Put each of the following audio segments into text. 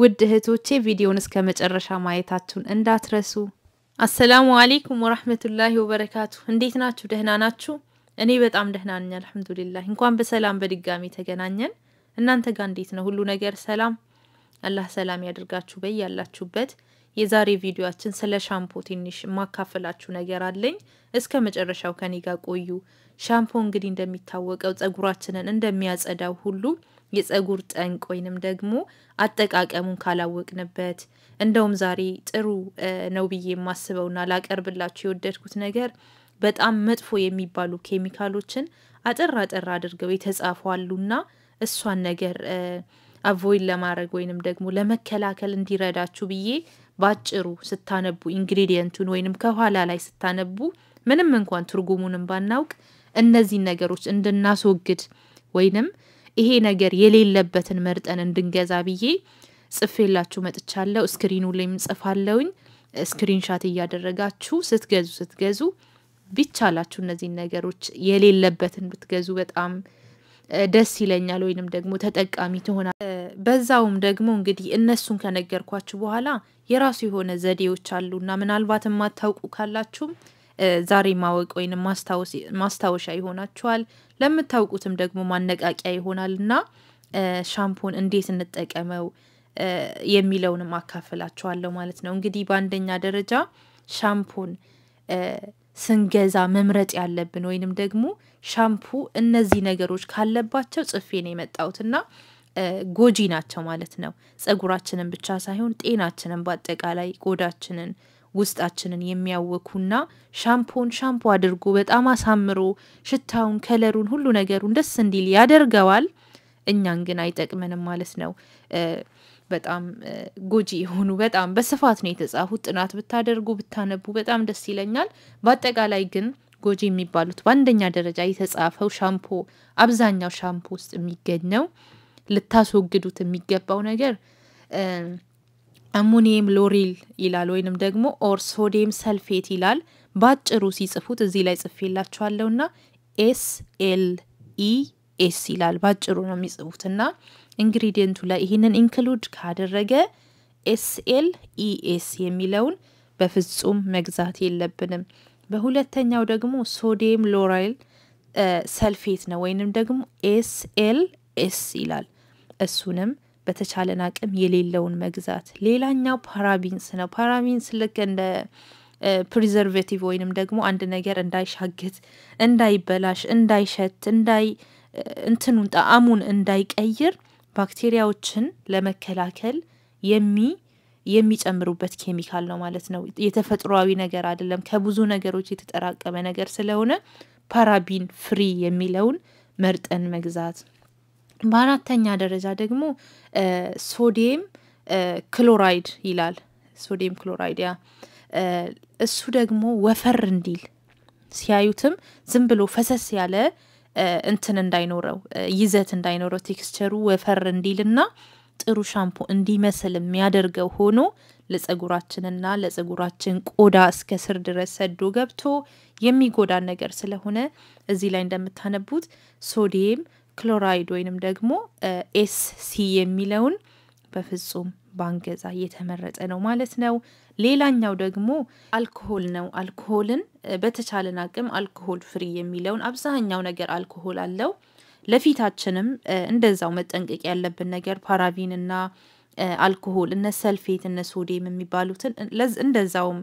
ውድ እህቶቼ ቪዲዮን እስከ መጨረሻ ማየታችሁን እንዳትረሱ። አሰላሙ አሌይኩም ወራህመቱላሂ ወበረካቱ። እንዴት ናችሁ? ደህና ናችሁ? እኔ በጣም ደህና ነኝ አልሐምዱሊላህ። እንኳን በሰላም በድጋሚ ተገናኘን። እናንተ ጋር እንዴት ነው ሁሉ ነገር ሰላም? አላህ ሰላም ያደርጋችሁ በያላችሁበት። የዛሬ ቪዲዮአችን ስለ ሻምፖ ትንሽ የማካፈላችሁ ነገር አለኝ። እስከ መጨረሻው ከኔ ጋር ቆዩ። ሻምፖ እንግዲህ እንደሚታወቀው ጸጉራችንን እንደሚያጸዳው ሁሉ የፀጉር ጠንቅ ወይንም ደግሞ አጠቃቀሙን ካላወቅንበት እንደውም ዛሬ ጥሩ ነው ብዬ የማስበውና ላቀርብላችሁ የወደድኩት ነገር በጣም መጥፎ የሚባሉ ኬሚካሎችን አጠር አጠር አድርገው የተጻፉ አሉና እሷን ነገር አቮይድ ለማድረግ ወይንም ደግሞ ለመከላከል እንዲረዳችሁ ብዬ ባጭሩ ስታነቡ ኢንግሪዲየንቱን ወይንም ከኋላ ላይ ስታነቡ ምንም እንኳን ትርጉሙንም ባናውቅ እነዚህን ነገሮች እንድናስወግድ ወይንም ይሄ ነገር የሌለበትን መርጠን እንድንገዛ ብዬ ጽፌላችሁ መጥቻለሁ። እስክሪኑ ላይም ጽፋለውኝ። ስክሪንሻት እያደረጋችሁ ስትገዙ ስትገዙ ቢቻላችሁ እነዚህን ነገሮች የሌለበትን ብትገዙ በጣም ደስ ይለኛል፣ ወይንም ደግሞ ተጠቃሚ ትሆናል። በዛውም ደግሞ እንግዲህ እነሱን ከነገርኳችሁ በኋላ የራሱ የሆነ ዘዴዎች አሉና ምናልባት የማታውቁ ካላችሁም ዛሬ ማወቅ ወይም ማስታወሻ ይሆናችኋል። ለምታውቁትም ደግሞ ማነቃቂያ ይሆናል እና ሻምፖን እንዴት እንጠቀመው የሚለውንም አካፍላችኋለሁ ማለት ነው። እንግዲህ በአንደኛ ደረጃ ሻምፖን ስንገዛ መምረጥ ያለብን ወይንም ደግሞ ሻምፑ እነዚህ ነገሮች ካለባቸው ጽፌ ነው የመጣሁትና ጎጂ ናቸው ማለት ነው። ጸጉራችንን ብቻ ሳይሆን ጤናችንን በአጠቃላይ ቆዳችንን ውስጣችንን የሚያወኩና ሻምፖን ሻምፖ አድርጎ በጣም አሳምሮ ሽታውን፣ ከለሩን፣ ሁሉ ነገሩን ደስ እንዲል ያደርገዋል። እኛን ግን አይጠቅመንም ማለት ነው። በጣም ጎጂ የሆኑ በጣም በስፋት ነው የተጻፉት። ጥናት ብታደርጉ ብታነቡ በጣም ደስ ይለኛል። በአጠቃላይ ግን ጎጂ የሚባሉት በአንደኛ ደረጃ የተጻፈው ሻምፖ፣ አብዛኛው ሻምፖ ውስጥ የሚገኘው ልታስወግዱት የሚገባው ነገር አሞኒየም ሎሪል ይላል ወይንም ደግሞ ኦር ሶዲየም ሰልፌት ይላል። ባጭሩ ሲጽፉት እዚህ ላይ ጽፌላችኋለሁና ኤስ ኤል ኢ ኤስ ይላል። ባጭሩ ነው የሚጽፉት እና ኢንግሪዲየንቱ ላይ ይህንን ኢንክሉድ ካደረገ ኤስኤል ኤስ የሚለውን በፍጹም መግዛት የለብንም። በሁለተኛው ደግሞ ሶዲየም ሎራይል ሰልፌት ነው ወይንም ደግሞ ኤስኤል ኤስ ይላል። እሱንም በተቻለን አቅም የሌለውን መግዛት። ሌላኛው ፓራቢንስ ነው። ፓራቢንስ ልክ እንደ ፕሪዘርቬቲቭ ወይንም ደግሞ አንድ ነገር እንዳይሻግት፣ እንዳይበላሽ፣ እንዳይሸት፣ እንዳይ እንትኑን ጣዕሙን እንዳይቀይር ባክቴሪያዎችን ለመከላከል የሚ የሚጨምሩበት ኬሚካል ነው ማለት ነው። የተፈጥሯዊ ነገር አይደለም። ከብዙ ነገሮች የተጠራቀመ ነገር ስለሆነ ፓራቢን ፍሪ የሚለውን መርጠን መግዛት በአራተኛ ደረጃ ደግሞ ሶዲየም ክሎራይድ ይላል። ሶዲየም ክሎራይድ ያ እሱ ደግሞ ወፈር እንዲል ሲያዩትም ዝም ብሎ ፈሰስ ያለ እንትን እንዳይኖረው ይዘት እንዳይኖረው ቴክስቸሩ ወፈር እንዲልና ጥሩ ሻምፖ እንዲመስል የሚያደርገው ሆኖ ለጸጉራችንና ለጸጉራችን ቆዳ እስከ ስር ድረስ ሰዶ ገብቶ የሚጎዳን ነገር ስለሆነ እዚህ ላይ እንደምታነቡት ሶዲየም ክሎራይድ ወይንም ደግሞ ኤስ ሲ የሚለውን በፍጹም ባንገዛ እየተመረጠ ነው ማለት ነው። ሌላኛው ደግሞ አልኮሆል ነው። አልኮሆልን በተቻለን አቅም አልኮሆል ፍሪ የሚለውን አብዛኛው ነገር አልኮሆል አለው። ለፊታችንም እንደዛው መጠንቀቅ ያለብን ነገር ፓራቪን እና አልኮሆል እነ ሰልፌት እነ ሶዴም የሚባሉትን እንደዛውም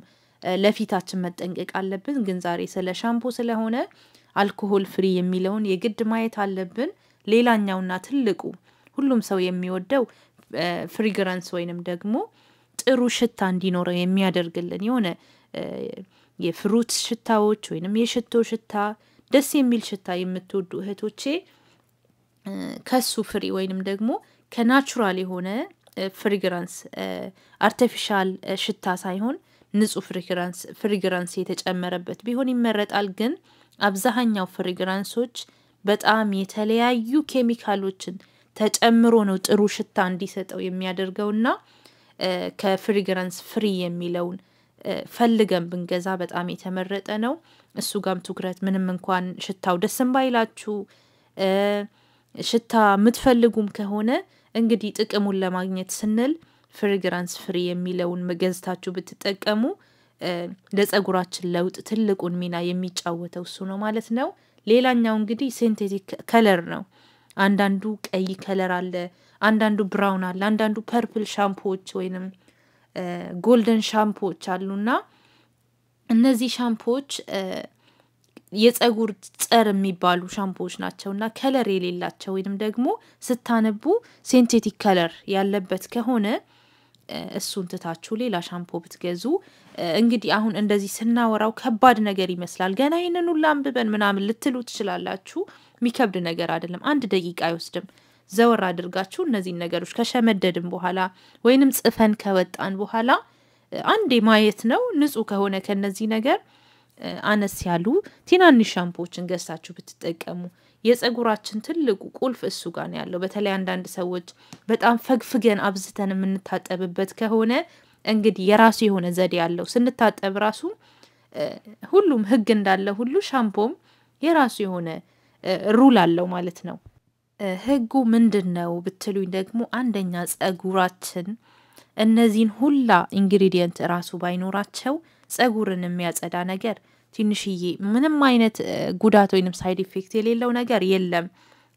ለፊታችን መጠንቀቅ አለብን። ግን ዛሬ ስለ ሻምፖ ስለሆነ አልኮሆል ፍሪ የሚለውን የግድ ማየት አለብን። ሌላኛውና ትልቁ ሁሉም ሰው የሚወደው ፍሪግራንስ ወይንም ደግሞ ጥሩ ሽታ እንዲኖረው የሚያደርግልን የሆነ የፍሩት ሽታዎች ወይንም የሽቶ ሽታ ደስ የሚል ሽታ የምትወዱ እህቶቼ ከሱ ፍሪ ወይንም ደግሞ ከናቹራል የሆነ ፍሪግራንስ አርቲፊሻል ሽታ ሳይሆን ንጹህ ፍሪግራንስ የተጨመረበት ቢሆን ይመረጣል። ግን አብዛኛው ፍሪግራንሶች በጣም የተለያዩ ኬሚካሎችን ተጨምሮ ነው ጥሩ ሽታ እንዲሰጠው የሚያደርገውና ከፍሪግራንስ ፍሪ የሚለውን ፈልገን ብንገዛ በጣም የተመረጠ ነው። እሱ ጋም ትኩረት ምንም እንኳን ሽታው ደስም ባይላችሁ ሽታ የምትፈልጉም ከሆነ እንግዲህ ጥቅሙን ለማግኘት ስንል ፍሬግራንስ ፍሪ የሚለውን መገዝታችሁ ብትጠቀሙ ለጸጉራችን ለውጥ ትልቁን ሚና የሚጫወተው እሱ ነው ማለት ነው። ሌላኛው እንግዲህ ሴንቴቲክ ከለር ነው። አንዳንዱ ቀይ ከለር አለ፣ አንዳንዱ ብራውን አለ፣ አንዳንዱ ፐርፕል ሻምፖዎች ወይንም ጎልደን ሻምፖዎች አሉና እነዚህ ሻምፖዎች የጸጉር ጸር የሚባሉ ሻምፖዎች ናቸው እና ከለር የሌላቸው ወይንም ደግሞ ስታነቡ ሴንቴቲክ ከለር ያለበት ከሆነ እሱን ትታችሁ ሌላ ሻምፖ ብትገዙ እንግዲህ አሁን እንደዚህ ስናወራው ከባድ ነገር ይመስላል። ገና ይህንን ሁላ አንብበን ምናምን ልትሉ ትችላላችሁ። የሚከብድ ነገር አይደለም። አንድ ደቂቃ አይወስድም። ዘወር አድርጋችሁ እነዚህን ነገሮች ከሸመደድን በኋላ ወይንም ጽፈን ከወጣን በኋላ አንዴ ማየት ነው። ንጹህ ከሆነ ከነዚህ ነገር አነስ ያሉ ትናንሽ ሻምፖዎችን ገዝታችሁ ብትጠቀሙ የጸጉራችን ትልቁ ቁልፍ እሱ ጋር ነው ያለው። በተለይ አንዳንድ ሰዎች በጣም ፈግፍገን አብዝተን የምንታጠብበት ከሆነ እንግዲህ የራሱ የሆነ ዘዴ ያለው ስንታጠብ ራሱ ሁሉም ህግ እንዳለ ሁሉ ሻምፖም የራሱ የሆነ ሩል አለው ማለት ነው። ህጉ ምንድን ነው ብትሉኝ ደግሞ አንደኛ ጸጉራችን እነዚህን ሁላ ኢንግሪዲየንት ራሱ ባይኖራቸው ጸጉርን የሚያጸዳ ነገር ትንሽዬ ምንም አይነት ጉዳት ወይንም ሳይድ ኢፌክት የሌለው ነገር የለም።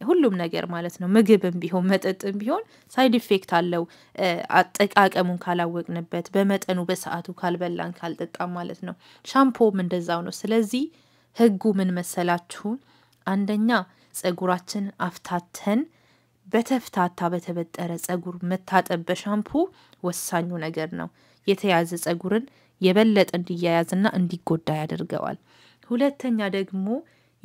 ሁሉም ነገር ማለት ነው። ምግብም ቢሆን መጠጥም ቢሆን ሳይድ ኢፌክት አለው፣ አጠቃቀሙን ካላወቅንበት፣ በመጠኑ በሰዓቱ ካልበላን ካልጠጣም ማለት ነው። ሻምፖም እንደዛው ነው። ስለዚህ ህጉ ምን መሰላችሁን? አንደኛ ጸጉራችን አፍታተን በተፍታታ በተበጠረ ጸጉር መታጠብ በሻምፖ ወሳኙ ነገር ነው። የተያዘ ጸጉርን የበለጠ እንዲያያዝና እንዲጎዳ ያደርገዋል። ሁለተኛ ደግሞ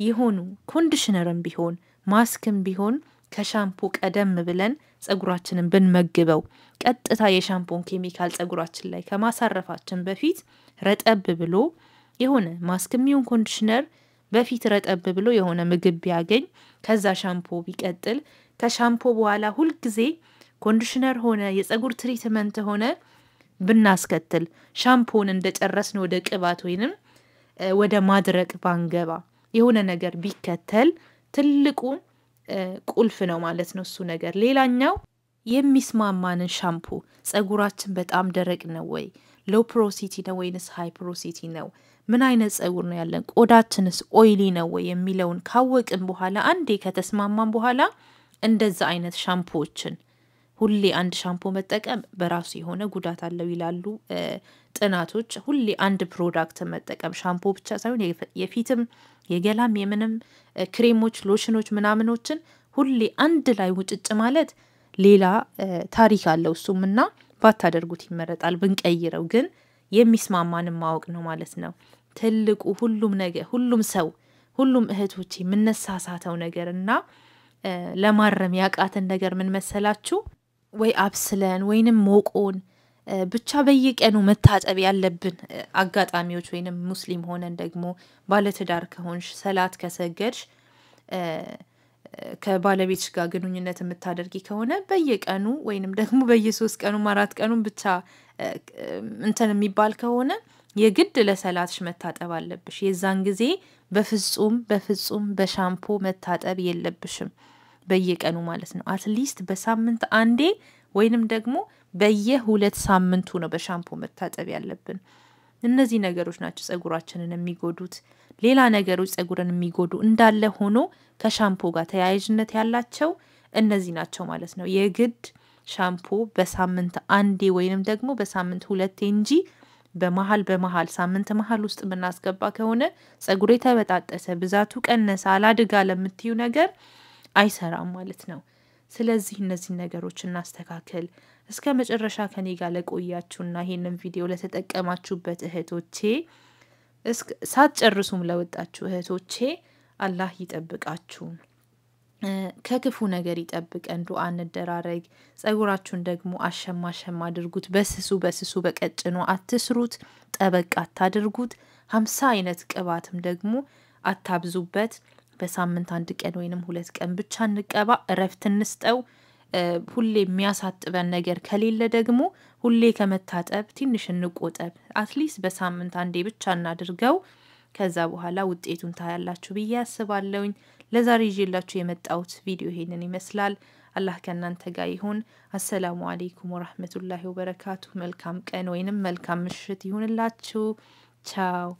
የሆኑ ኮንዲሽነርም ቢሆን ማስክም ቢሆን ከሻምፑ ቀደም ብለን ጸጉራችንን ብንመግበው ቀጥታ የሻምፖን ኬሚካል ጸጉራችን ላይ ከማሳረፋችን በፊት ረጠብ ብሎ የሆነ ማስክም ይሁን ኮንዲሽነር በፊት ረጠብ ብሎ የሆነ ምግብ ቢያገኝ ከዛ ሻምፖ ቢቀጥል ከሻምፖ በኋላ ሁልጊዜ ኮንዲሽነር ሆነ የጸጉር ትሪትመንት ሆነ ብናስከትል ሻምፖን እንደጨረስን ወደ ቅባት ወይንም ወደ ማድረቅ ባንገባ የሆነ ነገር ቢከተል ትልቁ ቁልፍ ነው ማለት ነው እሱ ነገር። ሌላኛው የሚስማማንን ሻምፑ ጸጉራችን በጣም ደረቅ ነው ወይ? ሎ ፕሮሲቲ ነው ወይንስ ሃይ ፕሮሲቲ ነው? ምን አይነት ጸጉር ነው ያለን? ቆዳችንስ ኦይሊ ነው ወይ የሚለውን ካወቅን በኋላ አንዴ ከተስማማን በኋላ እንደዛ አይነት ሻምፖዎችን ሁሌ አንድ ሻምፖ መጠቀም በራሱ የሆነ ጉዳት አለው ይላሉ ጥናቶች። ሁሌ አንድ ፕሮዳክት መጠቀም ሻምፖ ብቻ ሳይሆን የፊትም የገላም የምንም ክሬሞች፣ ሎሽኖች ምናምኖችን ሁሌ አንድ ላይ ውጭጭ ማለት ሌላ ታሪክ አለው እሱም እና ባታደርጉት ይመረጣል። ብንቀይረው ግን የሚስማማንም ማወቅ ነው ማለት ነው። ትልቁ ሁሉም ነገር ሁሉም ሰው ሁሉም እህቶች የምነሳሳተው ነገር እና ለማረም ያቃተን ነገር ምን መሰላችሁ? ወይ አብስለን ወይንም ሞቆን ብቻ በየቀኑ መታጠብ ያለብን አጋጣሚዎች ወይንም ሙስሊም ሆነን ደግሞ ባለትዳር ከሆንሽ ሰላት ከሰገድሽ ከባለቤትሽ ጋር ግንኙነት የምታደርጊ ከሆነ በየቀኑ ወይንም ደግሞ በየሶስት ቀኑ አራት ቀኑ ብቻ እንትን የሚባል ከሆነ የግድ ለሰላትሽ መታጠብ አለብሽ። የዛን ጊዜ በፍጹም በፍጹም በሻምፖ መታጠብ የለብሽም። በየቀኑ ማለት ነው። አትሊስት በሳምንት አንዴ ወይንም ደግሞ በየሁለት ሳምንቱ ነው በሻምፖ መታጠብ ያለብን። እነዚህ ነገሮች ናቸው ጸጉራችንን የሚጎዱት። ሌላ ነገሮች ጸጉርን የሚጎዱ እንዳለ ሆኖ ከሻምፖ ጋር ተያያዥነት ያላቸው እነዚህ ናቸው ማለት ነው። የግድ ሻምፖ በሳምንት አንዴ ወይንም ደግሞ በሳምንት ሁለቴ እንጂ በመሀል በመሀል ሳምንት መሀል ውስጥ የምናስገባ ከሆነ ጸጉር የተበጣጠሰ፣ ብዛቱ ቀነሰ፣ አላድጋ ለምትዩ ነገር አይሰራም ማለት ነው። ስለዚህ እነዚህን ነገሮች እናስተካከል። እስከ መጨረሻ ከኔ ጋር ለቆያችሁና ይህንን ቪዲዮ ለተጠቀማችሁበት እህቶቼ ሳትጨርሱም ለወጣችሁ እህቶቼ አላህ ይጠብቃችሁ፣ ከክፉ ነገር ይጠብቀን። ዱአ እንደራረግ። ጸጉራችሁን ደግሞ አሸማሸም አድርጉት። በስሱ በስሱ በቀጭኑ አትስሩት፣ ጠበቅ አታድርጉት። ሀምሳ አይነት ቅባትም ደግሞ አታብዙበት። በሳምንት አንድ ቀን ወይንም ሁለት ቀን ብቻ እንቀባ፣ እረፍት እንስጠው። ሁሌ የሚያሳጥበን ነገር ከሌለ ደግሞ ሁሌ ከመታጠብ ትንሽ እንቆጠብ። አትሊስት በሳምንት አንዴ ብቻ እናድርገው። ከዛ በኋላ ውጤቱን ታያላችሁ ብዬ አስባለሁኝ። ለዛሬ ይዤላችሁ የመጣሁት ቪዲዮ ይሄንን ይመስላል። አላህ ከእናንተ ጋር ይሁን። አሰላሙ አሌይኩም ወራህመቱላሂ ወበረካቱ። መልካም ቀን ወይንም መልካም ምሽት ይሁንላችሁ። ቻው